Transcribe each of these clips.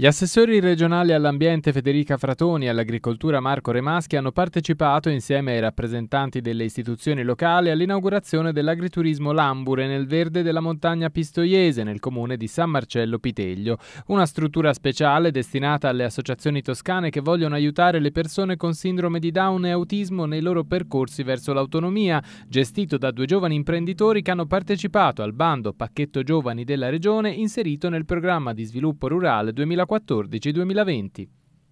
Gli assessori regionali all'ambiente Federica Fratoni e all'agricoltura Marco Remaschi hanno partecipato insieme ai rappresentanti delle istituzioni locali all'inaugurazione dell'agriturismo Lambure nel verde della montagna pistoiese nel comune di San Marcello Piteglio, una struttura speciale destinata alle associazioni toscane che vogliono aiutare le persone con sindrome di Down e autismo nei loro percorsi verso l'autonomia, gestito da due giovani imprenditori che hanno partecipato al bando Pacchetto Giovani della Regione inserito nel programma di sviluppo rurale 2014. 2014-2020.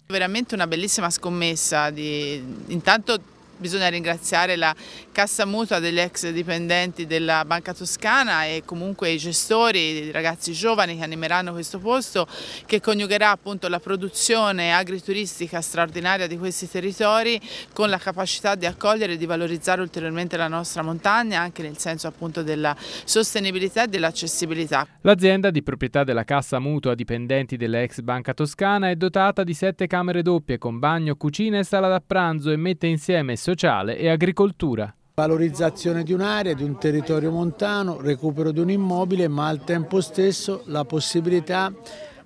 Veramente una bellissima scommessa, di... intanto Bisogna ringraziare la cassa mutua degli ex dipendenti della Banca Toscana e comunque i gestori, i ragazzi giovani che animeranno questo posto che coniugherà appunto la produzione agrituristica straordinaria di questi territori con la capacità di accogliere e di valorizzare ulteriormente la nostra montagna anche nel senso appunto della sostenibilità e dell'accessibilità. L'azienda di proprietà della cassa mutua dipendenti dell'ex Banca Toscana è dotata di sette camere doppie con bagno, cucina e sala da pranzo e mette insieme sociale e agricoltura. Valorizzazione di un'area, di un territorio montano, recupero di un immobile, ma al tempo stesso la possibilità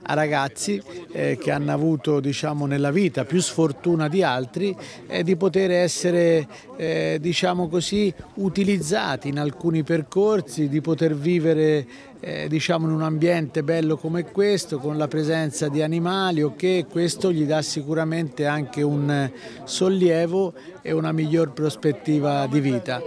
a ragazzi eh, che hanno avuto diciamo, nella vita più sfortuna di altri eh, di poter essere eh, diciamo così, utilizzati in alcuni percorsi, di poter vivere eh, diciamo, in un ambiente bello come questo, con la presenza di animali, ok, questo gli dà sicuramente anche un sollievo e una miglior prospettiva di vita.